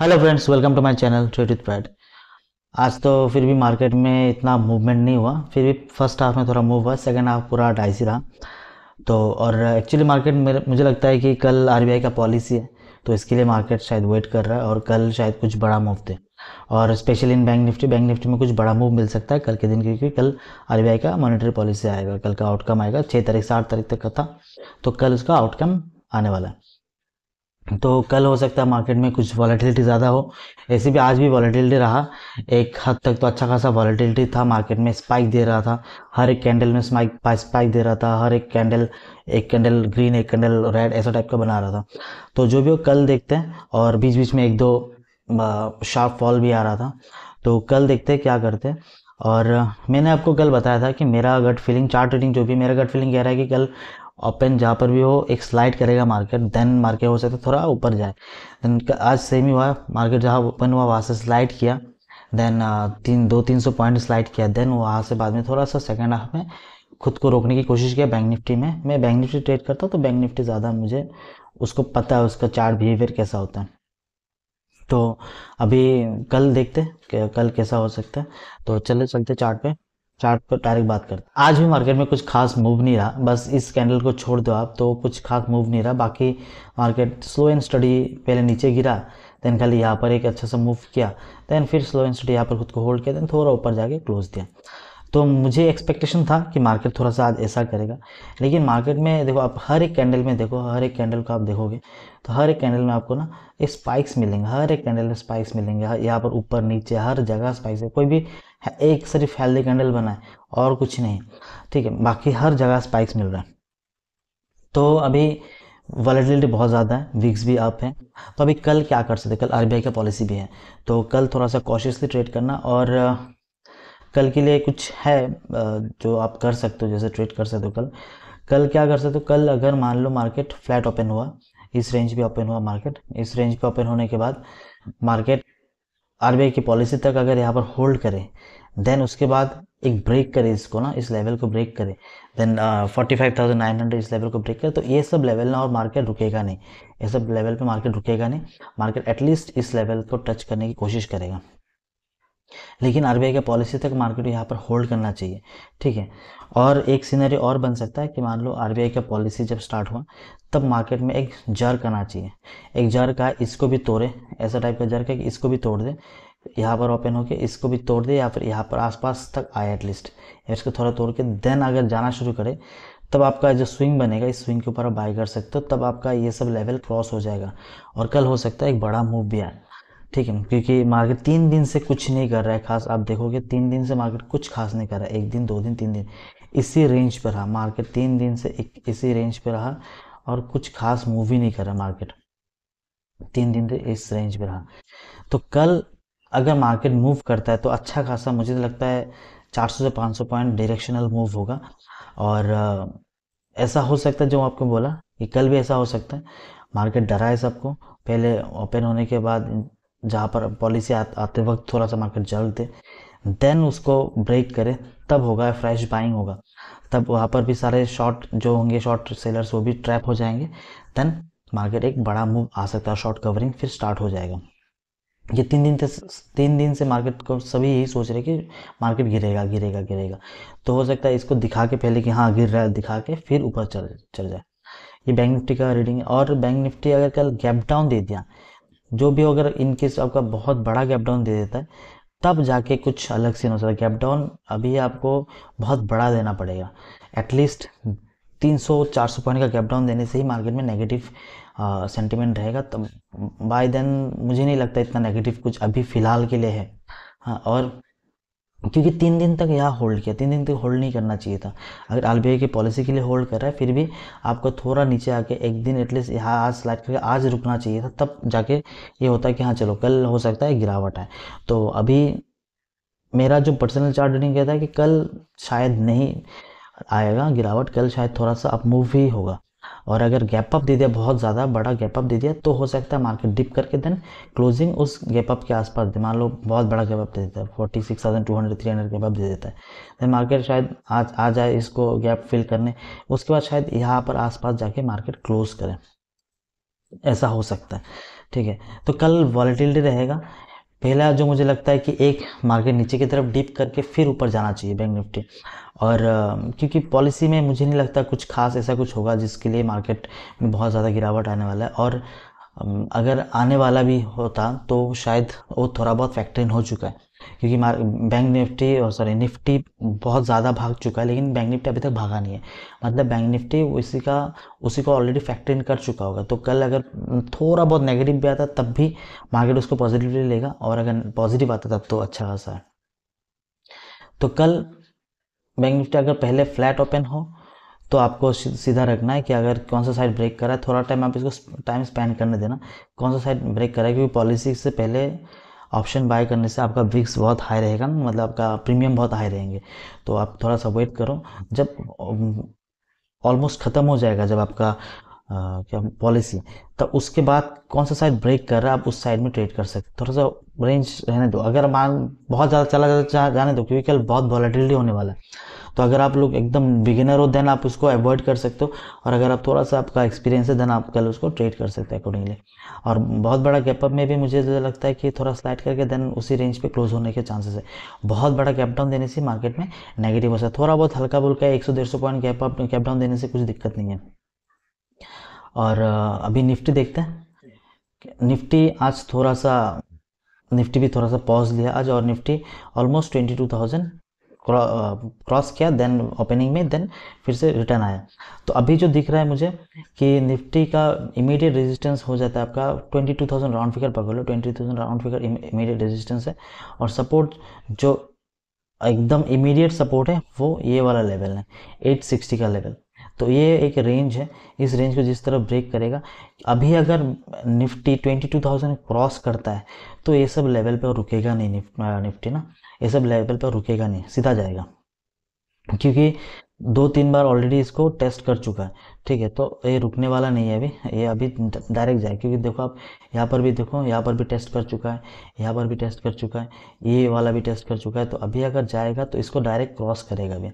hello friends welcome to my channel trade with pride आज तो फिर भी मार्केट में इतना मूवमेंट नहीं हुआ फिर भी फर्स्ट हाफ में थोड़ा मूव हुआ सेकंड हाफ पूरा डाइसी रहा तो और एक्चुअली मार्केट मेरे मुझे लगता है कि कल आरबीआई का पॉलिसी है तो इसके लिए मार्केट शायद वेट कर रहा है और कल शायद कुछ बड़ा मूव थे और specially in bank Nifty bank Nifty में कुछ बड़ा मूव मिल सकता है कल के दिन क्योंकि कल आर का मॉनिटरी पॉलिसी आएगा कल का आउटकम आएगा छः तारीख से आठ तारीख तक का था तो कल उसका आउटकम आने वाला है तो कल हो सकता है मार्केट में कुछ वॉलेटिलिटी ज़्यादा हो ऐसे भी आज भी वॉलेटिलिटी रहा एक हद तक तो अच्छा खासा वॉलेटिलिटी था मार्केट में स्पाइक दे रहा था हर एक कैंडल में स्पाइक स्पाइक दे रहा था हर एक कैंडल एक कैंडल ग्रीन एक कैंडल रेड ऐसा टाइप का बना रहा था तो जो भी हो कल देखते हैं और बीच बीच में एक दो शार्प फॉल भी आ रहा था तो कल देखते हैं क्या करते हैं और मैंने आपको कल बताया था कि मेरा गट फीलिंग चार्ट रीडिंग जो भी मेरा गट फीलिंग कह रहा है कि कल ओपन जहाँ पर भी हो एक स्लाइड करेगा मार्केट देन मार्केट हो सकता थोड़ा ऊपर जाए देन आज सेम ही हुआ मार्केट जहाँ ओपन हुआ वहाँ से स्लाइड किया देन तीन दो तीन सौ पॉइंट स्लाइड किया देन वहाँ से बाद में थोड़ा सा सेकेंड हाफ में खुद को रोकने की कोशिश किया बैंक निफ्टी में मैं बैंक निफ्टी ट्रेड करता हूँ तो बैंक निफ्टी ज़्यादा मुझे उसको पता है उसका चार्ट बिहेवियर कैसा होता है तो अभी कल देखते कल कैसा हो सकता है तो चले चलते चार्ट पे चार्ट पर डायरेक्ट बात करते आज भी मार्केट में कुछ खास मूव नहीं रहा बस इस कैंडल को छोड़ दो आप तो कुछ खास मूव नहीं रहा बाकी मार्केट स्लो एंड स्टडी पहले नीचे गिरा देन खाली यहाँ पर एक अच्छा सा मूव किया देन फिर स्लो एंड स्टडी यहाँ पर खुद को होल्ड किया देन थोड़ा ऊपर जाके क्लोज दिया तो मुझे एक्सपेक्टेशन था कि मार्केट थोड़ा सा आज ऐसा करेगा लेकिन मार्केट में देखो आप हर एक कैंडल में देखो हर एक कैंडल को आप देखोगे तो हर एक कैंडल में आपको ना स्पाइक्स मिलेंगे हर एक कैंडल में स्पाइक्स मिलेंगे यहाँ पर ऊपर नीचे हर जगह स्पाइक्स है कोई भी एक सिर्फ हेल्दी कैंडल बना है और कुछ नहीं ठीक है बाकी हर जगह स्पाइक्स मिल रहा है तो अभी वॉलेटिलिटी बहुत ज़्यादा है वीक्स भी अप है तो अभी कल क्या कर सकते कल आई का पॉलिसी भी है तो कल थोड़ा सा कॉशियसली ट्रेड करना और कल के लिए कुछ है जो आप कर सकते हो जैसे ट्रेड कर सकते हो कल कल क्या कर सकते हो कल अगर मान लो मार्केट फ्लैट ओपन हुआ इस रेंज पे ओपन हुआ मार्केट इस रेंज पे ओपन होने के बाद मार्केट आर की पॉलिसी तक अगर यहाँ पर होल्ड करें देन उसके बाद एक ब्रेक करे इसको ना इस लेवल को ब्रेक करे then forty five thousand nine hundred इस लेवल को ब्रेक करे तो ये सब लेवल ना और मार्केट रुकेगा नहीं ये सब लेवल पे मार्केट रुकेगा नहीं मार्केट एटलीस्ट इस लेवल को टच करने की कोशिश करेगा लेकिन आर के पॉलिसी तक मार्केट को यहाँ पर होल्ड करना चाहिए ठीक है और एक सीनरी और बन सकता है कि मान लो आर का पॉलिसी जब स्टार्ट हुआ तब मार्केट में एक जर्क आना चाहिए एक जर्क का इसको भी तोड़े ऐसा टाइप का जर्क है कि इसको भी तोड़ दे यहाँ पर ओपन होके इसको भी तोड़ दे या फिर यहाँ पर आसपास तक आए एटलीस्ट इसको थोड़ा तोड़ के देन अगर जाना शुरू करे तब आपका जो स्विंग बनेगा इस स्विंग के ऊपर आप बाई कर सकते हो तब आपका ये सब लेवल क्रॉस हो जाएगा और कल हो सकता है एक बड़ा मूव भी आए ठीक है क्योंकि मार्केट तीन दिन से कुछ नहीं कर रहा है खास आप देखोगे तीन दिन से मार्केट कुछ खास नहीं कर रहा है एक दिन दो दिन तीन दिन इसी रेंज पर रहा मार्केट तीन दिन से एक इसी रेंज पर रहा और कुछ खास मूव ही नहीं कर रहा मार्केट तीन दिन से इस रेंज पर रहा तो कल अगर मार्केट मूव करता है तो अच्छा खासा मुझे तो लगता है 400 से 500 पॉइंट डायरेक्शनल मूव होगा और ऐसा हो सकता है जो आपको बोला कि कल भी ऐसा हो सकता है मार्केट डरा है सबको पहले ओपन होने के बाद जहाँ पर पॉलिसी आ, आते वक्त थोड़ा सा मार्केट जल दे देन उसको ब्रेक करे तब होगा फ्रेश बाइंग होगा तब वहाँ पर भी सारे शॉर्ट जो होंगे शॉर्ट सेलर्स वो भी ट्रैप हो जाएंगे देन मार्केट एक बड़ा मूव आ सकता है शॉर्ट कवरिंग फिर स्टार्ट हो जाएगा ये तीन दिन से तीन दिन से मार्केट को सभी यही सोच रहे कि मार्केट गिरेगा गिरेगा गिरेगा तो हो सकता है इसको दिखा के पहले कि हाँ गिर रहा है दिखा के फिर ऊपर चल चल जाए ये बैंक निफ्टी का रीडिंग है और बैंक निफ्टी अगर कल गैप डाउन दे दिया जो भी हो अगर इनकेस आपका बहुत बड़ा गैप डाउन दे देता है तब जाके कुछ अलग सीन हो सकता है गैप डाउन अभी आपको बहुत बड़ा देना पड़ेगा एटलीस्ट 300-400 पॉइंट का गैप डाउन देने से ही मार्केट में नेगेटिव सेंटिमेंट रहेगा तब बाय देन मुझे नहीं लगता इतना नेगेटिव कुछ अभी फ़िलहाल के लिए है हाँ और क्योंकि तीन दिन तक यहाँ होल्ड किया तीन दिन तक होल्ड नहीं करना चाहिए था अगर आर की पॉलिसी के लिए होल्ड कर रहा है फिर भी आपको थोड़ा नीचे आके एक दिन एटलीस्ट यहाँ आज स्लाइड करके आज रुकना चाहिए था तब जाके ये होता है कि हाँ चलो कल हो सकता है गिरावट आए तो अभी मेरा जो पर्सनल चार्ट रीडिंग कहता है कि कल शायद नहीं आएगा गिरावट कल शायद थोड़ा सा अपमूव ही होगा और अगर गैप अप दे दिया बहुत ज़्यादा बड़ा गैप अप दे दिया तो हो सकता है मार्केट डिप करके देन क्लोजिंग उस गैप अप के आसपास दे मान लो बहुत बड़ा गैप अप दे देता है forty six thousand two hundred three hundred gap up दे देता है देन मार्केट शायद आज आ जाए इसको गैप फिल करने उसके बाद शायद यहाँ पर आसपास जाके मार्केट क्लोज करें ऐसा हो सकता है ठीक है तो कल वॉलिटिलिटी रहेगा पहला जो मुझे लगता है कि एक मार्केट नीचे की तरफ डीप करके फिर ऊपर जाना चाहिए बैंक निफ्टी और क्योंकि पॉलिसी में मुझे नहीं लगता कुछ खास ऐसा कुछ होगा जिसके लिए मार्केट में बहुत ज़्यादा गिरावट आने वाला है और अगर आने वाला भी होता तो शायद वो थोड़ा बहुत फैक्टर इन हो चुका है क्योंकि बैंक निफ्टी और सॉरी निफ्टी बहुत ज़्यादा भाग चुका है लेकिन बैंक निफ्टी अभी तक भागा नहीं है मतलब बैंक निफ्टी उसी का उसी को ऑलरेडी फैक्टर इन कर चुका होगा तो कल अगर थोड़ा बहुत नेगेटिव भी आता तब भी मार्केट उसको पॉजिटिवली लेगा और अगर पॉजिटिव आता तब तो अच्छा खासा है तो कल बैंक निफ्टी अगर पहले फ्लैट ओपन हो तो आपको सीधा रखना है कि अगर कौन सा साइड ब्रेक करा है थोड़ा टाइम आप इसको टाइम स्पेंड करने देना कौन सा साइड ब्रेक करा है क्योंकि पॉलिसी से पहले ऑप्शन बाय करने से आपका ब्रिक्स बहुत हाई रहेगा ना मतलब आपका प्रीमियम बहुत हाई रहेंगे तो आप थोड़ा सा वेट करो जब ऑलमोस्ट um, ख़त्म हो जाएगा जब आपका आ, uh, क्या पॉलिसी तो उसके बाद कौन सा साइड ब्रेक कर रहा है आप उस साइड में ट्रेड कर सकते थोड़ा सा रेंज रहने दो अगर मान बहुत ज़्यादा चला जाता जाने दो क्योंकि कल बहुत वॉलेटिलिटी होने वाला है तो अगर आप लोग एकदम बिगिनर हो देन आप उसको अवॉइड कर सकते हो और अगर आप थोड़ा सा आपका एक्सपीरियंस है देन आप कल उसको ट्रेड कर सकते हैं अकॉर्डिंगली और बहुत बड़ा गैपअप में भी मुझे लगता है कि थोड़ा स्लाइड करके देन उसी रेंज पे क्लोज होने के चांसेस है बहुत बड़ा गैप डाउन देने से मार्केट में नेगेटिव हो सकता है थोड़ा बहुत हल्का बुल्का एक सौ डेढ़ सौ point gap up gap down देने से कुछ दिक्कत नहीं है और अभी निफ्टी देखते हैं निफ्टी आज थोड़ा सा निफ्टी भी थोड़ा सा पॉज लिया आज और Nifty almost twenty two thousand cross uh, किया देन ओपनिंग में देन फिर से रिटर्न आया तो अभी जो दिख रहा है मुझे कि निफ्टी का इमीडिएट रेजिस्टेंस हो जाता है आपका 22,000 राउंड फिगर पकड़ लो 22,000 राउंड फिगर इमीडिएट रेजिस्टेंस है और सपोर्ट जो एकदम इमीडिएट सपोर्ट है वो ये वाला लेवल है 860 का लेवल तो ये एक रेंज है इस रेंज को जिस तरह ब्रेक करेगा अभी अगर निफ्टी ट्वेंटी क्रॉस करता है तो ये सब लेवल पर रुकेगा नहीं निफ्टी ना ये सब लेवल पर रुकेगा नहीं सीधा जाएगा क्योंकि दो तीन बार ऑलरेडी इसको टेस्ट कर चुका है ठीक है तो ये रुकने वाला नहीं है अभी ये अभी डायरेक्ट जाए क्योंकि देखो आप यहाँ पर भी देखो यहाँ पर भी टेस्ट कर चुका है यहाँ पर भी टेस्ट कर चुका है ये वाला भी टेस्ट कर चुका है तो अभी अगर जाएगा तो इसको डायरेक्ट क्रॉस करेगा अभी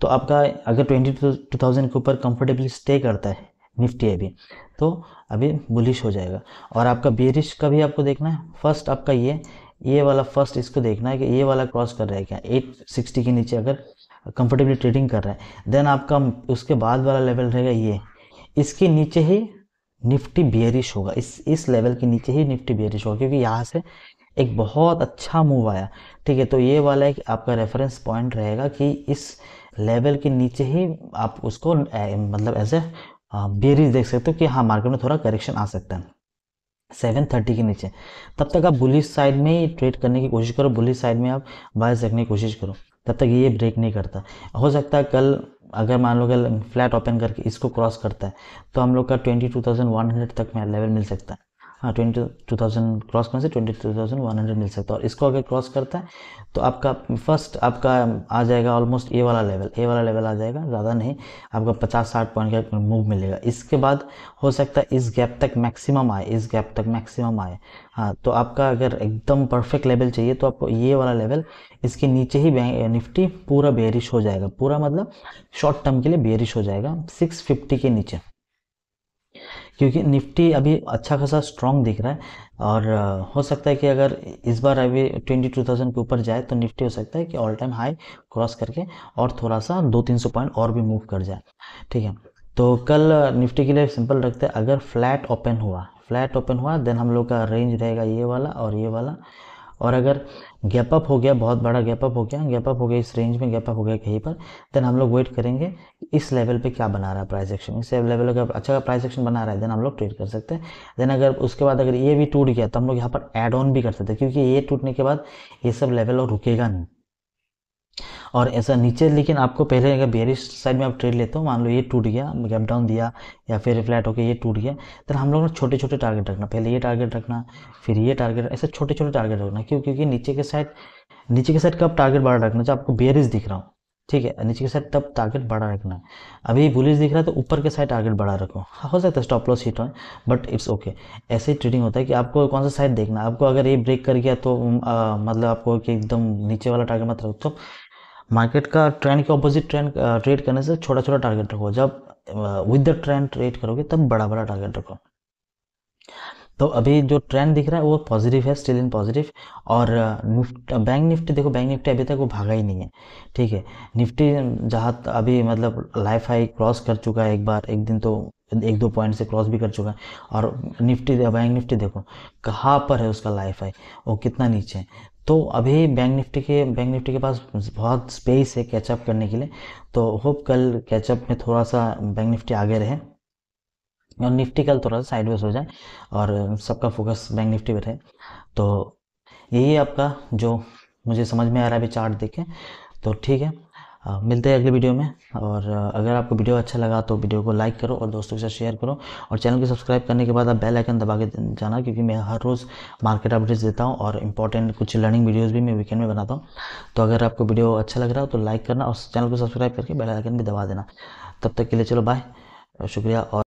तो आपका अगर ट्वेंटी टू थाउजेंड के ऊपर कंफर्टेबली स्टे करता है निफ्टी अभी तो अभी बुलिश हो जाएगा और आपका बेरिश का भी आपको देखना है फर्स्ट आपका ये ये वाला फर्स्ट इसको देखना है कि ये वाला क्रॉस कर रहा है क्या 860 के नीचे अगर कंफर्टेबली ट्रेडिंग कर रहा है देन आपका उसके बाद वाला लेवल रहेगा ये इसके नीचे ही निफ्टी बियरिश होगा इस इस लेवल के नीचे ही निफ्टी बियरिश होगा क्योंकि यहाँ से एक बहुत अच्छा मूव आया ठीक है तो ये वाला एक आपका रेफरेंस पॉइंट रहेगा कि इस लेवल के नीचे ही आप उसको ए, मतलब एज ए बियरिश देख सकते हो कि हाँ मार्केट में थोड़ा करेक्शन आ सकता है सेवन थर्टी के नीचे तब तक आप बुलिस साइड में ही ट्रेड करने की कोशिश करो बुलिस साइड में आप बाय रखने की कोशिश करो तब तक ये ब्रेक नहीं करता हो सकता है कल अगर मान लो कल फ्लैट ओपन करके इसको क्रॉस करता है तो हम लोग का twenty two thousand one hundred तक में लेवल मिल सकता है हाँ ट्वेंटी टू थाउजेंड क्रॉस करने से twenty two thousand one hundred मिल सकता है और इसको अगर क्रॉस करता है तो आपका फर्स्ट आपका आ जाएगा ऑलमोस्ट ए वाला लेवल ए वाला लेवल आ जाएगा ज़्यादा नहीं आपका पचास साठ पॉइंट का मूव मिलेगा इसके बाद हो सकता है इस गैप तक मैक्सिमम आए इस गैप तक मैक्सिमम आए हाँ तो आपका अगर एकदम परफेक्ट लेवल चाहिए तो आपको ये वाला लेवल इसके नीचे ही निफ्टी पूरा बेरिश हो जाएगा पूरा मतलब शॉर्ट टर्म के लिए बेरिश हो जाएगा सिक्स फिफ्टी के नीचे क्योंकि निफ्टी अभी अच्छा खासा स्ट्रांग दिख रहा है और हो सकता है कि अगर इस बार अभी ट्वेंटी टू थाउजेंड के ऊपर जाए तो निफ्टी हो सकता है कि ऑल टाइम हाई क्रॉस करके और थोड़ा सा दो तीन सौ पॉइंट और भी मूव कर जाए ठीक है तो कल निफ्टी के लिए सिंपल रखते हैं अगर फ्लैट ओपन हुआ फ्लैट ओपन हुआ देन हम लोग का रेंज रहेगा ये वाला और ये वाला और अगर गैप अप हो गया बहुत बड़ा गैप अप हो गया गैप अप हो गया इस रेंज में गैप अप हो गया कहीं पर देन हम लोग वेट करेंगे इस लेवल पे क्या बना रहा है प्राइस एक्शन इस लेवल अच्छा का अच्छा प्राइस एक्शन बना रहा है देन हम लोग ट्रेड कर सकते हैं देन अगर उसके बाद अगर ये भी टूट गया तो हम लोग यहाँ पर एड ऑन भी कर सकते हैं क्योंकि ये टूटने के बाद ये सब लेवल और रुकेगा नहीं और ऐसा नीचे लेकिन आपको पहले अगर बेरिश साइड में आप ट्रेड लेते हो मान लो ये टूट गया गैप डाउन दिया या फिर फ्लैट होकर ये टूट गया तो हम लोग ने छोटे छोटे टारगेट रखना पहले ये टारगेट रखना फिर ये टारगेट ऐसे छोटे छोटे टारगेट रखना क्यों क्योंकि नीचे के साइड नीचे के साइड कब टारगेट बड़ा रखना जब आपको बेरिश दिख रहा हूँ ठीक है नीचे के साइड तब टारगेट बड़ा रखना है अभी बुलिस दिख रहा है तो ऊपर के साइड टारगेट बड़ा रखो हाँ, हो सकता है स्टॉप लॉस हिट हो बट इट्स ओके ऐसे ही ट्रेडिंग होता है कि आपको कौन सा साइड देखना आपको अगर ये ब्रेक कर गया तो आ, मतलब आपको एकदम नीचे वाला टारगेट मत रखो तो मार्केट का ट्रेंड के ऑपोजिट ट्रेंड ट्रेड करने से छोटा छोटा टारगेट रखो जब विद द ट्रेंड ट्रेड करोगे तब बड़ा बड़ा टारगेट रखो तो अभी जो ट्रेंड दिख रहा है वो पॉजिटिव है स्टिल इन पॉजिटिव और निफ्ट बैंक निफ्टी देखो बैंक निफ्टी अभी तक वो भागा ही नहीं है ठीक है निफ्टी जहाँ अभी मतलब लाइफ हाई क्रॉस कर चुका है एक बार एक दिन तो एक दो पॉइंट से क्रॉस भी कर चुका है और निफ्टी बैंक निफ्टी देखो कहाँ पर है उसका लाइफ हाई वो कितना नीचे है तो अभी बैंक निफ्टी के बैंक निफ्टी के पास बहुत स्पेस है कैचअप करने के लिए तो होप कल कैचअप में थोड़ा सा बैंक निफ्टी आगे रहे और निफ्टी कल थोड़ा सा साइडवेज हो जाए और सबका फोकस बैंक निफ्टी पर रहे तो यही आपका जो मुझे समझ में आ रहा है अभी चार्ट देखें तो ठीक है मिलते हैं अगले वीडियो में और अगर आपको वीडियो अच्छा लगा तो वीडियो को लाइक करो और दोस्तों के साथ शेयर करो और चैनल को सब्सक्राइब करने के बाद आप बेल आइकन दबा के जाना क्योंकि मैं हर रोज़ मार्केट अपडेट्स देता हूँ और इंपॉर्टेंट कुछ लर्निंग वीडियोज़ भी मैं वीकेंड में बनाता हूँ तो अगर आपको वीडियो अच्छा लग रहा हो तो लाइक करना और चैनल को सब्सक्राइब करके बेलाइकन भी दबा देना तब तक के लिए चलो बाय शुक्रिया और